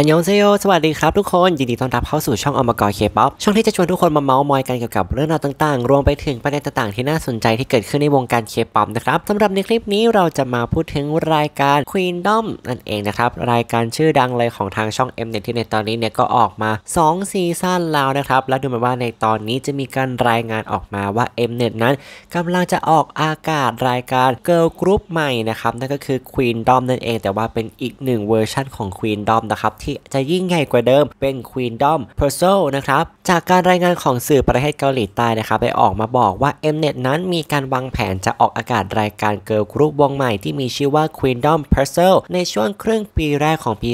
ันยองเซโยสวัสดีครับทุกคน ยินดีต้อนรับเข้าสู่ช่องอมกรเคป๊อปช่องที่จะชวนทุกคนมาเมาส์มอยกันเกี่ยวกับเรื่องราวต่าง ๆ รวมไปถึงประเด็นต่างๆที่น่าสนใจที่เกิดขึ้นในวงการเคป๊อปนะครับสำหรับในคลิปนี้เราจะมาพูดถึงรายการ Queendom นั่นเองนะครับ รายการชื่อดังเลยของทางช่อง m น็ตที่ในตอนนี้เนี่ยก็ออกมา 2 ซีซั่นแล้วนะครับ และดูเหมือนว่าในตอนนี้จะมีการรายงานออกมาว่า Mnet นั้นกำลังจะออกอากาศรายการ Girl Group ใหม่นะครับ นั่นก็คือ Queendom นั่นเอง แต่ว่าเป็นอีกหนึ่งเวอร์ชันของ Queendom นะครับที่ที่จะยิ่งใหญ่กว่าเดิมเป็นควีนดอมเพร u r ซลนะครับ จากการรายงานของสื่อประเทศเกาหลีใต้นะครับได้ออกมาบอกว่า m อ็เนั้นมีการวางแผนจะออกอากาศรายการเกิร์ลกรุ๊ปวงใหม่ที่มีชื่อว่า Queendom p u r s e ในช่วงครึ่งปีแรกของปี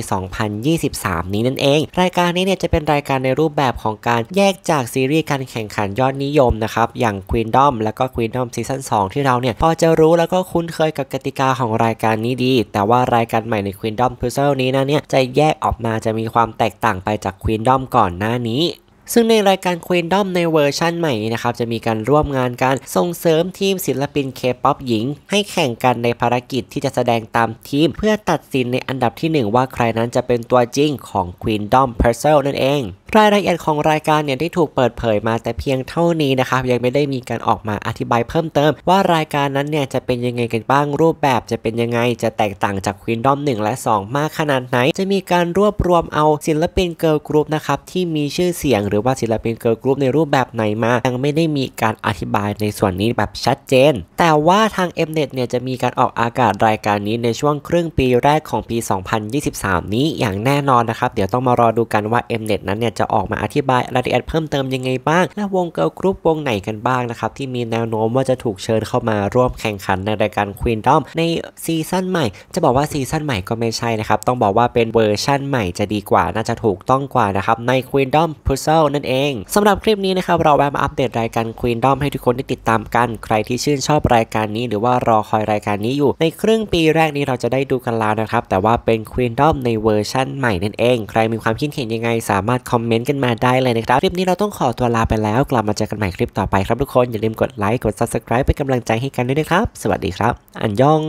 2023 นี้นั่นเอง รายการนี้เนี่ยจะเป็นรายการในรูปแบบของการแยกจากซีรีส์การแข่งขันยอดนิยมนะครับอย่าง Queendom แล้วก็ Queendom Season 2ที่เราเนี่ยพอจะรู้แล้วก็คุ้นเคยกับกติกาของรายการนี้ดี แต่ว่ารายการใหม่ใน Queendom p u r s e นี้นะเนี่ยจะแยกออกมมาจะมีความแตกต่างไปจากควีนดอมก่อนหน้านี้ ซึ่งในรายการ q u e e n d o m ในเวอร์ชั่นใหม่นะครับ จะมีการร่วมงานการส่งเสริมทีมศิลปินเคป๊อปหญิงให้แข่งกันในภารกิจที่จะแสดงตามทีม เพื่อตัดสินในอันดับที่ 1 ว่าใครนั้นจะเป็นตัวจริงของ q u e e n d o m p ร r เ e l นั่นเองรายละเอียดของรายการเนี่ยได้ถูกเปิดเผยมาแต่เพียงเท่านี้นะครับยังไม่ได้มีการออกมาอธิบายเพิ่มเติมว่ารายการนั้นเนี่ยจะเป็นยังไงกันบ้างรูปแบบจะเป็นยังไงจะแตกต่างจากควีนดอมหนึ่งและ 2 มากขนาดไหน จะมีการรวบรวมเอาศิลปินเกิร์ลกรุ๊ปนะครับที่มีชื่อเสียงหรือว่าศิลปินเกิร์ลกรุ๊ปในรูปแบบไหนมา ยังไม่ได้มีการอธิบายในส่วนนี้แบบชัดเจน แต่ว่าทาง m อ็มเนี่ยจะมีการออกอากาศรายการนี้ในช่วงครึ่งปีแรกของปี 2023 นี้อย่างแน่นอนนะครับเดี๋ยวต้องมารอดูกันว่า m ็มเนั้นเนี่ยจะออกมาอธิบายรายละเอียดเพิ่มเติมยังไงบ้างและวงเกิร์ลกรุ๊ปวงไหนกันบ้างนะครับที่มีแนวโน้มว่าจะถูกเชิญเข้ามาร่วมแข่งขันในรายการควีนดอมในซีซั่นใหม่ จะบอกว่าซีซั่นใหม่ก็ไม่ใช่นะครับ ต้องบอกว่าเป็นเวอร์ชั่นใหม่จะดีกว่าน่าจะถูกต้องกว่านะครับในควีนดอมพุซเซิลนั่นเองสำหรับคลิปนี้นะครับเราแวะมาอัปเดตรายการควีนดอมให้ทุกคนได้ติดตามกันใครที่ชื่นชอบรายการนี้ หรือว่ารอคอยรายการนี้อยู่ ในครึ่งปีแรกนี้เราจะได้ดูกันแล้วนะครับแต่ว่าเป็นควีนดอมในเวอร์ชั่นใหม่นั่นเอง ใครมีความคิดเห็นยังไงสามารถคอมคอมเมนต์กันมาได้เลยนะครับ คลิปนี้เราต้องขอตัวลาไปแล้วกลับมาเจอกันใหม่คลิปต่อไปครับทุกคน อย่าลืมกดไลค์ กด subscribe เป็นกำลังใจให้กันด้วยนะครับ สวัสดีครับ อันยอง